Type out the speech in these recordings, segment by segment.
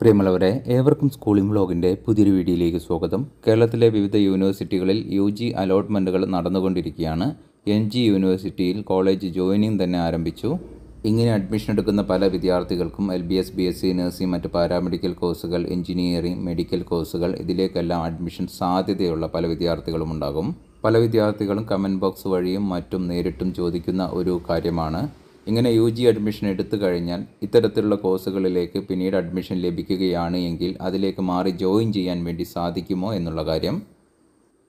പ്രിയമുള്ളവരെ ഏവർക്കും സ്കൂളിംഗ് വ്ലോഗിൻ്റെ പുതിയൊരു വീഡിയോയിലേക്ക് സ്വാഗതം കേരളത്തിലെ വിവിധ യൂണിവേഴ്സിറ്റികളിൽ യു ജി അലോട്ട്മെൻറ്റുകൾ നടന്നുകൊണ്ടിരിക്കുകയാണ് എൻ ജി യൂണിവേഴ്സിറ്റിയിൽ കോളേജ് ജോയിനിങ് തന്നെ ആരംഭിച്ചു ഇങ്ങനെ അഡ്മിഷൻ എടുക്കുന്ന പല വിദ്യാർത്ഥികൾക്കും L B S B S C nursing മറ്റ് പാരാമെഡിക്കൽ കോഴ്സുകൾ എഞ്ചിനീയറിംഗ് മെഡിക്കൽ കോഴ്സുകൾ ഇതിലേക്കെല്ലാം അഡ്മിഷൻ സാധ്യതയുള്ള പല വിദ്യാർത്ഥികളും ഉണ്ടാകും പല വിദ്യാർത്ഥികളും കമൻറ്റ് ബോക്സ് വഴിയും മറ്റും നേരിട്ടും ചോദിക്കുന്ന ഒരു കാര്യമാണ് ഇങ്ങനെ യു ജി അഡ്മിഷൻ എടുത്തു കഴിഞ്ഞാൽ ഇത്തരത്തിലുള്ള കോഴ്സുകളിലേക്ക് പിന്നീട് അഡ്മിഷൻ ലഭിക്കുകയാണ് എങ്കിൽ അതിലേക്ക് മാറി ജോയിൻ ചെയ്യാൻ വേണ്ടി സാധിക്കുമോ എന്നുള്ള കാര്യം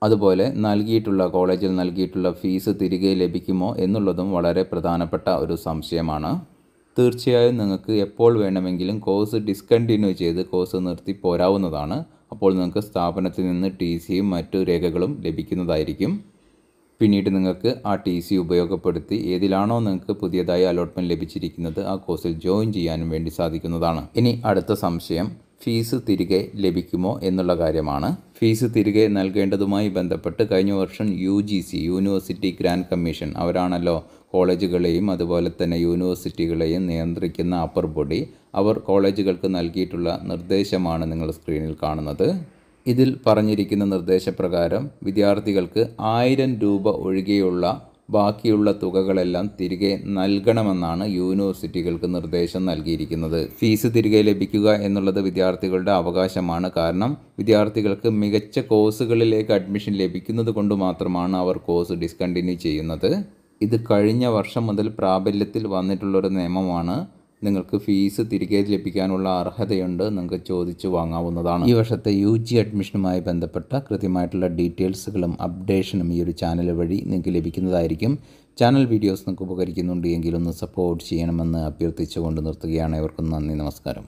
അതുപോലെ നൽകിയിട്ടുള്ള കോളേജിൽ നൽകിയിട്ടുള്ള ഫീസ് തിരികെ ലഭിക്കുമോ എന്നുള്ളതും വളരെ പ്രധാനപ്പെട്ട ഒരു സംശയമാണ് തീർച്ചയായും നിങ്ങൾക്ക് എപ്പോൾ വേണമെങ്കിലും കോഴ്സ് ഡിസ്കണ്ടിന്യൂ ചെയ്ത് കോഴ്സ് നിർത്തി പോരാവുന്നതാണ് അപ്പോൾ നിങ്ങൾക്ക് സ്ഥാപനത്തിൽ നിന്ന് ടി സിയും മറ്റു രേഖകളും ലഭിക്കുന്നതായിരിക്കും പിന്നീട് നിങ്ങൾക്ക് ആ ടി സി ഉപയോഗപ്പെടുത്തി ഏതിലാണോ നിങ്ങൾക്ക് പുതിയതായി അലോട്ട്മെൻറ്റ് ലഭിച്ചിരിക്കുന്നത് ആ കോഴ്സിൽ ജോയിൻ ചെയ്യാനും വേണ്ടി സാധിക്കുന്നതാണ് ഇനി അടുത്ത സംശയം ഫീസ് തിരികെ ലഭിക്കുമോ എന്നുള്ള കാര്യമാണ് ഫീസ് തിരികെ നൽകേണ്ടതുമായി ബന്ധപ്പെട്ട് കഴിഞ്ഞ വർഷം U G C university grant commission അവരാണല്ലോ കോളേജുകളെയും അതുപോലെ തന്നെ യൂണിവേഴ്സിറ്റികളെയും നിയന്ത്രിക്കുന്ന അപ്പർ ബോഡി അവർ കോളേജുകൾക്ക് നൽകിയിട്ടുള്ള നിർദ്ദേശമാണ് നിങ്ങൾ സ്ക്രീനിൽ കാണുന്നത് ഇതിൽ പറഞ്ഞിരിക്കുന്ന നിർദ്ദേശപ്രകാരം വിദ്യാർത്ഥികൾക്ക് ആയിരം രൂപ ഒഴികെയുള്ള ബാക്കിയുള്ള തുകകളെല്ലാം തിരികെ നൽകണമെന്നാണ് യൂണിവേഴ്സിറ്റികൾക്ക് നിർദ്ദേശം നൽകിയിരിക്കുന്നത് ഫീസ് തിരികെ ലഭിക്കുക എന്നുള്ളത് വിദ്യാർത്ഥികളുടെ അവകാശമാണ് കാരണം വിദ്യാർത്ഥികൾക്ക് മികച്ച കോഴ്സുകളിലേക്ക് അഡ്മിഷൻ ലഭിക്കുന്നത് കൊണ്ട് മാത്രമാണ് അവർ കോഴ്സ് ഡിസ്കണ്ടിന്യൂ ചെയ്യുന്നത് ഇത് കഴിഞ്ഞ വർഷം മുതൽ പ്രാബല്യത്തിൽ വന്നിട്ടുള്ളൊരു നിയമമാണ് നിങ്ങൾക്ക് ഫീസ് തിരികെ ലഭിക്കാനുള്ള അർഹതയുണ്ട് നിങ്ങൾക്ക് ചോദിച്ചു വാങ്ങാവുന്നതാണ് ഈ വർഷത്തെ യു ജി അഡ്മിഷനുമായി ബന്ധപ്പെട്ട കൃത്യമായിട്ടുള്ള ഡീറ്റെയിൽസുകളും അപ്ഡേഷനും ഈ ഒരു ചാനൽ വഴി നിങ്ങൾക്ക് ലഭിക്കുന്നതായിരിക്കും ചാനൽ വീഡിയോസ് നിങ്ങൾക്ക് ഉപകരിക്കുന്നുണ്ട് എങ്കിലൊന്ന് സപ്പോർട്ട് ചെയ്യണമെന്ന് അഭ്യർത്ഥിച്ചുകൊണ്ട് നിർത്തുകയാണ് ഇവർക്കും നന്ദി നമസ്കാരം